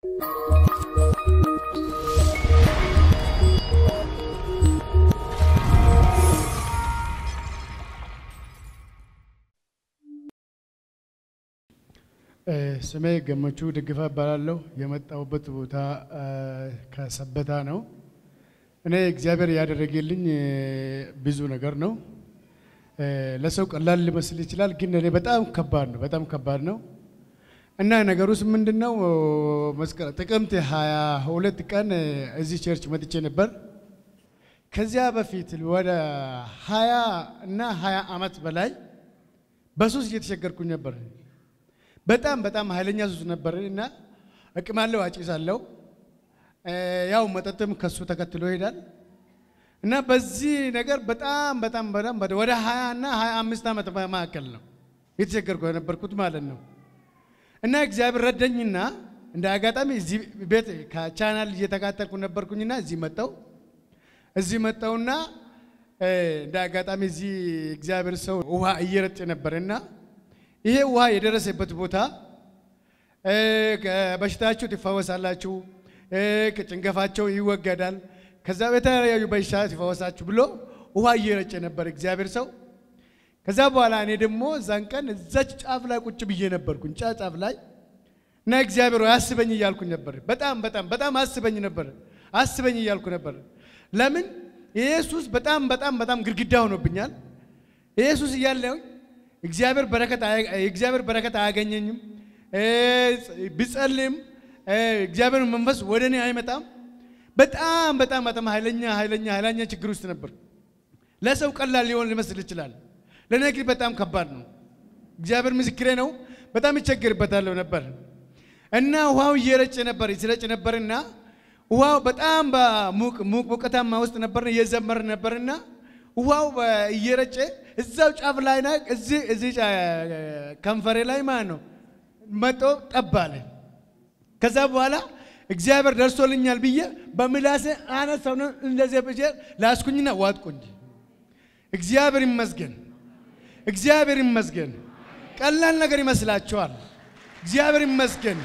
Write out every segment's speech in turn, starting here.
ስሜ ገመቹ ደግፋ እባላለሁ። የመጣሁበት ቦታ ከሰበታ ነው። እኔ እግዚአብሔር ያደረገልኝ ብዙ ነገር ነው። ለሰው ቀላል ሊመስል ይችላል፣ ግን እኔ በጣም ከባድ ነው። በጣም ከባድ ነው። እና ነገር ውስጥ ምንድነው? መስከረም ጥቅምት 22 ቀን እዚህ ቸርች መጥቼ ነበር። ከዚያ በፊት ወደ 20 እና 20 አመት በላይ በሱስ እየተቸገርኩኝ ነበር። በጣም በጣም ኃይለኛ ሱስ ነበር እና እቅማለሁ፣ አጭሳለሁ። ያው መጠጥም ከሱ ተከትሎ ይሄዳል እና በዚህ ነገር በጣም በጣም በጣም ወደ 20 እና 25 አመት መካከል ነው የተቸገርኩ የነበርኩት ማለት ነው። እና እግዚአብሔር ረደኝና እንደ አጋጣሚ እዚህ ቤት ከቻናል እየተካተልኩ ነበርኩኝና እዚህ መጣው እዚህ መጣውና እንደ አጋጣሚ እዚህ እግዚአብሔር ሰው ውሃ እየረጨ ነበርና ይሄ ውሃ የደረሰበት ቦታ በሽታችሁ ትፈወሳላችሁ፣ ጭንገፋቸው ይወገዳል፣ ከዛ የተለያዩ በሽታ ትፈወሳችሁ ብሎ ውሃ እየረጨ ነበር እግዚአብሔር ሰው ከዛ በኋላ እኔ ደግሞ እዛን ቀን እዛች ጫፍ ላይ ቁጭ ብዬ ነበርኩኝ፣ ጫ ጫፍ ላይ እና እግዚአብሔር አስበኝ እያልኩኝ ነበር። በጣም በጣም በጣም አስበኝ ነበር፣ አስበኝ እያልኩ ነበር። ለምን ኢየሱስ በጣም በጣም በጣም ግድግዳ ሆኖብኛል። ኢየሱስ እያለ እግዚአብሔር በረከት እግዚአብሔር በረከት አያገኘኝም፣ ብጸልም እግዚአብሔር መንፈስ ወደ እኔ አይመጣም። በጣም በጣም በጣም ኃይለኛ ኃይለኛ ኃይለኛ ችግር ውስጥ ነበር። ለሰው ቀላል ሊሆን ሊመስል ይችላል። ለእኔ ግን በጣም ከባድ ነው። እግዚአብሔር ምስክሬ ነው። በጣም ይቸገርበታለሁ ነበር እና ውሃው እየረጨ ነበር ሲረጭ ነበርና ውሃው በጣም በሙቅ ሙቅ ሙቀታማ ውስጥ ነበር እየዘመር ነበርና ውሃው እየረጨ እዛው ጫፍ ላይ ና እዚህ እዚህ ከንፈሬ ላይ ማለት ነው መጦ ጠባለ። ከዛ በኋላ እግዚአብሔር ደርሶልኛል ብዬ በምላሴ አነት እንደዚህ ብዬ ላስኩኝና ዋጥኩኝ። እግዚአብሔር ይመስገን። እግዚአብሔር ይመስገን። ቀላል ነገር ይመስላችኋል። እግዚአብሔር ይመስገን።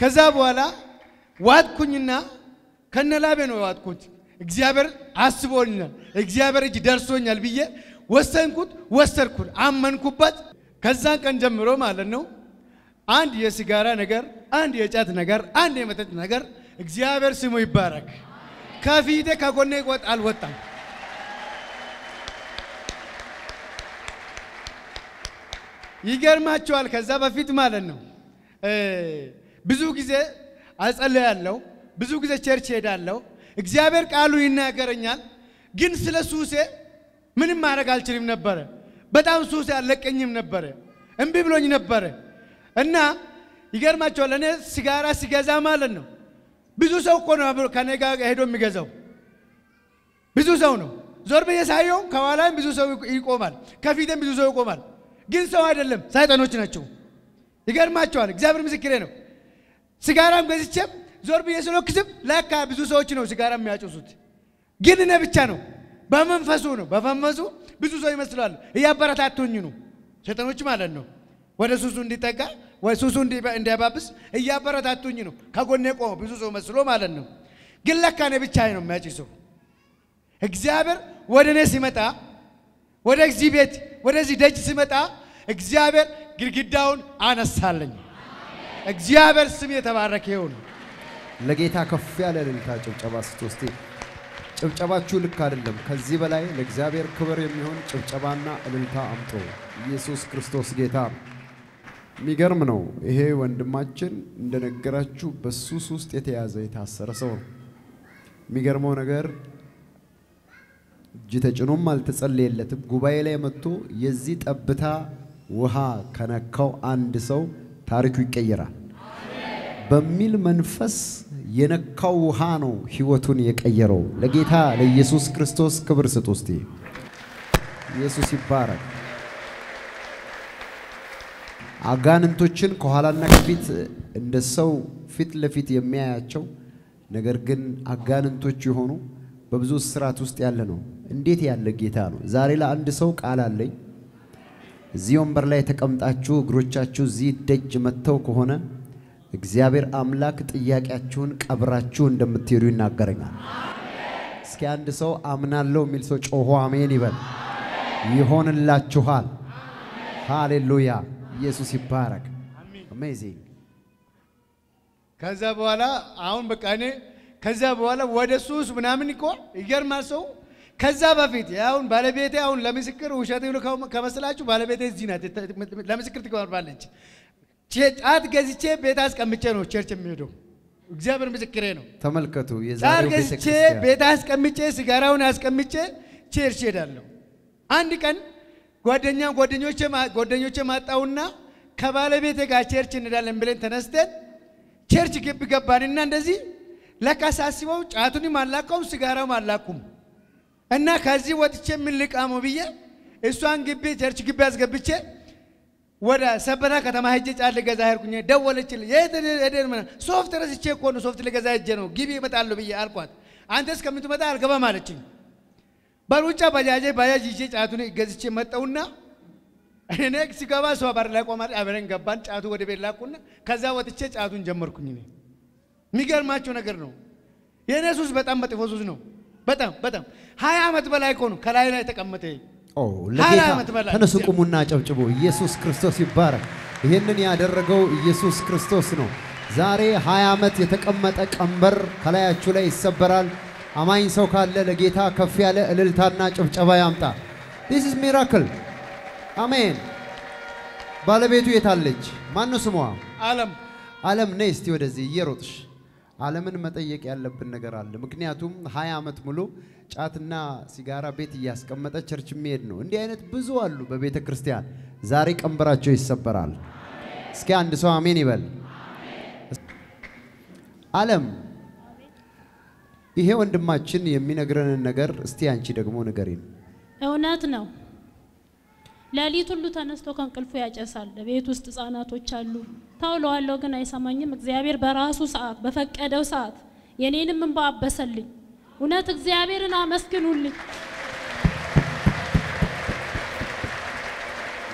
ከዛ በኋላ ዋጥኩኝና ከነላቤ ነው የዋጥኩት። እግዚአብሔር አስቦኛል፣ እግዚአብሔር እጅ ደርሶኛል ብዬ ወሰንኩት፣ ወሰድኩት፣ አመንኩበት። ከዛን ቀን ጀምሮ ማለት ነው አንድ የሲጋራ ነገር፣ አንድ የጫት ነገር፣ አንድ የመጠጥ ነገር እግዚአብሔር ስሙ ይባረክ። ከፊቴ ከጎኔ አልወጣም። ይገርማቸዋል። ከዛ በፊት ማለት ነው ብዙ ጊዜ አጸልያለሁ፣ ብዙ ጊዜ ቸርች ሄዳለሁ። እግዚአብሔር ቃሉ ይናገረኛል፣ ግን ስለ ሱሴ ምንም ማድረግ አልችልም ነበረ። በጣም ሱሴ አለቀኝም ነበረ፣ እምቢ ብሎኝ ነበረ እና ይገርማቸዋል። እኔ ሲጋራ ሲገዛ ማለት ነው ብዙ ሰው እኮ ነው ከኔ ጋር ሄዶ የሚገዛው ብዙ ሰው ነው። ዞር ብዬ ሳየው ከኋላም ብዙ ሰው ይቆማል፣ ከፊትም ብዙ ሰው ይቆማል። ግን ሰው አይደለም፣ ሳይጠኖች ናቸው። ይገርማቸዋል። እግዚአብሔር ምስክሬ ነው። ሲጋራም ገዝቼም ዞር ብዬ ስለክስም ለካ ብዙ ሰዎች ነው ሲጋራ የሚያጭሱት ግን እኔ ብቻ ነው። በመንፈሱ ነው በመንፈሱ ብዙ ሰው ይመስላል። እያበረታቱኝ ነው ሰይጣኖች ማለት ነው። ወደ ሱሱ እንዲጠጋ ወይ ሱሱ እንዲያባብስ እያበረታቱኝ ነው። ከጎኔ ቆሞ ብዙ ሰው መስሎ ማለት ነው። ግን ለካ እኔ ብቻ ነው የሚያጭሰው። እግዚአብሔር ወደ እኔ ሲመጣ ወደ እግዚ ቤት ወደዚህ ደጅ ስመጣ እግዚአብሔር ግድግዳውን አነሳለኝ። እግዚአብሔር ስም የተባረከ ይሁን። ለጌታ ከፍ ያለ እልልታ ጭብጨባ ስትወስድ ጭብጨባችሁ ልክ አይደለም። ከዚህ በላይ ለእግዚአብሔር ክብር የሚሆን ጭብጨባና እልልታ አምጦ ኢየሱስ ክርስቶስ ጌታ። የሚገርም ነው። ይሄ ወንድማችን እንደነገራችሁ በሱስ ውስጥ የተያዘ የታሰረ ሰው ነው። የሚገርመው ነገር እጅ ተጭኖም አልተጸለየለትም። ጉባኤ ላይ መጥቶ የዚህ ጠብታ ውሃ ከነካው አንድ ሰው ታሪኩ ይቀየራል በሚል መንፈስ የነካው ውሃ ነው ህይወቱን የቀየረው። ለጌታ ለኢየሱስ ክርስቶስ ክብር ስጡ እስቲ። ኢየሱስ ይባረክ። አጋንንቶችን ከኋላና ከፊት እንደ ሰው ፊት ለፊት የሚያያቸው ነገር ግን አጋንንቶች የሆኑ በብዙ ስርዓት ውስጥ ያለ ነው። እንዴት ያለ ጌታ ነው! ዛሬ ለአንድ ሰው ቃል አለኝ። እዚህ ወንበር ላይ ተቀምጣችሁ እግሮቻችሁ እዚህ ደጅ መጥተው ከሆነ እግዚአብሔር አምላክ ጥያቄያችሁን ቀብራችሁ እንደምትሄዱ ይናገረኛል። እስኪ አንድ ሰው አምናለሁ የሚል ሰው ጮሆ አሜን ይበል። ይሆንላችኋል። ሃሌሉያ! ኢየሱስ ይባረክ። አሜዚንግ። ከዛ በኋላ አሁን በቃ እኔ ከዛ በኋላ ወደ ሱስ ምናምን እኮ ይገርማል ሰው። ከዛ በፊት አሁን ባለቤቴ አሁን ለምስክር ውሸት ከመስላችሁ ባለቤቴ እዚህ ናት፣ ለምስክር ትቀርባለች። ጫት ገዝቼ ቤት አስቀምጬ ነው ቸርች የሚሄደው። እግዚአብሔር ምስክሬ ነው። ተመልከቱ፣ ጫት ገዝቼ ቤት አስቀምጬ ሲጋራውን አስቀምጬ ቸርች ሄዳለሁ። አንድ ቀን ጓደኛ ጓደኞቼ ማጣውና ከባለቤቴ ጋር ቸርች እንሄዳለን ብለን ተነስተን ቸርች ግብ ገባንና እንደዚህ ለካሳስበው ጫቱንም አላቀውም ሲጋራውም አላቁም እና ከዚህ ወጥቼ ምን ልቃሙ ብዬ እሷን ግቢ ቸርች ግቢ አስገብቼ ወደ ሰበና ከተማ ሄጄ ጫት ልገዛ ሄድኩኝ። ደወለችልኝ። የት ሄደህ ነው? ሶፍት ረስቼ እኮ ነው ሶፍት ልገዛ ሄጄ ነው፣ ግቢ እመጣለሁ ብዬ አልኳት። አንተ እስከምትመጣ አልገባም አለችኝ። በሩጫ ባጃጄ ባጃጅ ይዤ ጫቱን ገዝቼ መጣሁና እኔ ሲገባ እሷ በር ላይ ቆማ አብረን ገባን። ጫቱ ወደ ቤት ላኩና ከዛ ወጥቼ ጫቱን ጀመርኩኝ እኔ የሚገርማቸው ነገር ነው። የእኔ ሱስ በጣም መጥፎ ሱስ ነው። በጣም በጣም ሀያ ዓመት በላይ ከሆኑ ከላይ ላይ ተቀመጠ። ተነሱ ቁሙና ጨብጭቡ። ኢየሱስ ክርስቶስ ይባረክ። ይህንን ያደረገው ኢየሱስ ክርስቶስ ነው። ዛሬ ሀያ ዓመት የተቀመጠ ቀንበር ከላያችሁ ላይ ይሰበራል። አማኝ ሰው ካለ ለጌታ ከፍ ያለ እልልታና ጭብጨባ ያምጣ። ዲስ ኢዝ ሚራክል። አሜን። ባለቤቱ የታለች? ማን ስሟ? አለም አለም፣ ነይ እስቲ ወደዚህ እየሮጥሽ ዓለምን መጠየቅ ያለብን ነገር አለ። ምክንያቱም ሀያ ዓመት ሙሉ ጫትና ሲጋራ ቤት እያስቀመጠ ቸርች የሚሄድ ነው። እንዲህ አይነት ብዙ አሉ በቤተ ክርስቲያን። ዛሬ ቀንበራቸው ይሰበራል። እስኪ አንድ ሰው አሜን ይበል። ዓለም ይሄ ወንድማችን የሚነግረንን ነገር እስቲ አንቺ ደግሞ ንገሪን። እውነት ነው። ሌሊት ሁሉ ተነስቶ ከእንቅልፉ ያጨሳል። ቤት ውስጥ ህጻናቶች አሉ። አለው ግን አይሰማኝም። እግዚአብሔር በራሱ ሰዓት በፈቀደው ሰዓት የኔንም እንባ አበሰልኝ። እውነት እግዚአብሔርን አመስግኑልኝ።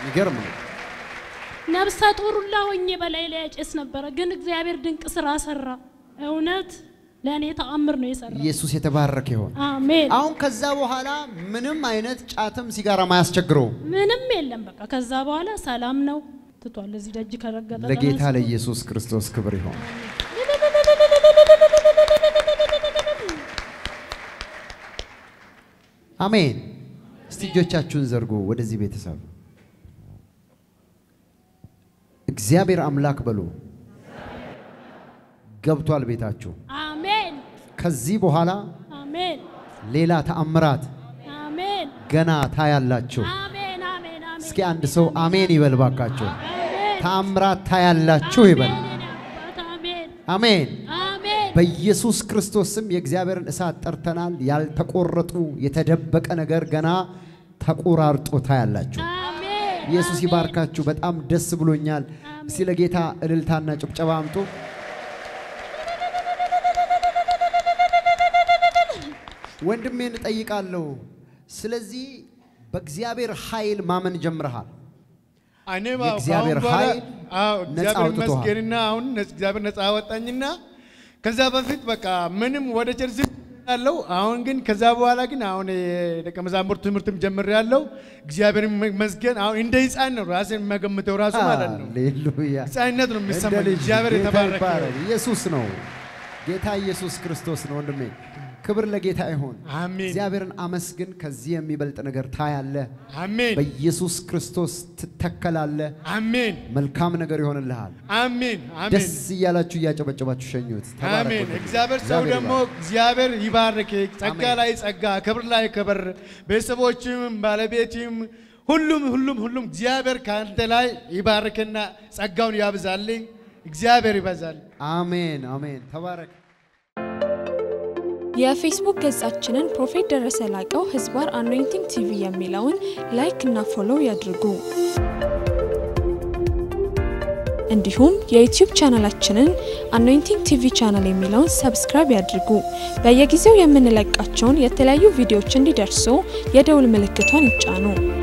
ይገርም ነው። ነብሰ ጡር ሁላ ሆኜ በላይ ላይ ያጨስ ነበረ፣ ግን እግዚአብሔር ድንቅ ስራ ሰራ። እውነት ለእኔ ተአምር ነው የሰራ። ኢየሱስ የተባረከ ይሆን። አሜን። አሁን ከዛ በኋላ ምንም አይነት ጫትም ሲጋራ ማያስቸግረው ምንም የለም። በቃ ከዛ በኋላ ሰላም ነው። ትቷል። እዚህ ደጅ ከረገጠ ለጌታ ለኢየሱስ ክርስቶስ ክብር ይሆን። አሜን። እስቲ እጆቻችሁን ዘርጉ ወደዚህ ቤተሰብ እግዚአብሔር አምላክ በሉ። ገብቷል ቤታችሁ። አሜን። ከዚህ በኋላ አሜን፣ ሌላ ተአምራት አሜን፣ ገና ታያላችሁ። አሜን። እስኪ አንድ ሰው አሜን ይበል ባካችሁ። ታምራት ታያላችሁ ይበል። አሜን። በኢየሱስ ክርስቶስ ስም የእግዚአብሔርን እሳት ጠርተናል። ያልተቆረጡ የተደበቀ ነገር ገና ተቆራርጦ ታያላችሁ። ኢየሱስ ይባርካችሁ። በጣም ደስ ብሎኛል። እስቲ ለጌታ እልልታና ጭብጨባ አምጡ። ወንድሜን እጠይቃለሁ። ስለዚህ በእግዚአብሔር ኃይል ማመን ጀምረሃል። እኔ የእግዚአብሔር ኃይል ነፃ አውጥቶሃል። አሁን እግዚአብሔር ነፃ አወጣኝና ከዛ በፊት በቃ ምንም ወደ ቸርች ያለው አሁን ግን ከዛ በኋላ ግን አሁን ደቀ መዛሙርት ትምህርትም ጀምር ያለው እግዚአብሔር ይመስገን። አሁን እንደ ህፃን ነው ራሴን የሚያገምተው ራሱ ማለት ነው። ህፃንነት ነው የሚሰማኝ። እግዚአብሔር የተባረከ ኢየሱስ ነው ጌታ ኢየሱስ ክርስቶስ ነው ወንድሜ። ክብር ለጌታ ይሁን። አሜን። እግዚአብሔርን አመስግን። ከዚህ የሚበልጥ ነገር ታያለ። አሜን። በኢየሱስ ክርስቶስ ትተከላለ። አሜን። መልካም ነገር ይሆንልሃል። አሜን። ደስ እያላችሁ እያጨበጨባችሁ ሸኙት። አሜን። እግዚአብሔር ሰው ደግሞ እግዚአብሔር ይባርክ። ጸጋ ላይ ጸጋ፣ ክብር ላይ ክብር። ቤተሰቦችም ባለቤትም ሁሉም ሁሉም ሁሉም እግዚአብሔር ከአንተ ላይ ይባርክና ጸጋውን ያብዛልኝ። እግዚአብሔር ይበዛል። አሜን አሜን። ተባረክ። የፌስቡክ ገጻችንን ፕሮፌት ደረሰ ላቀው ህዝባር አኖይንቲንግ ቲቪ የሚለውን ላይክ እና ፎሎው ያድርጉ። እንዲሁም የዩቲዩብ ቻናላችንን አኖይንቲንግ ቲቪ ቻናል የሚለውን ሰብስክራይብ ያድርጉ። በየጊዜው የምንለቃቸውን የተለያዩ ቪዲዮዎች እንዲደርሱ የደውል ምልክቷን ይጫኑ።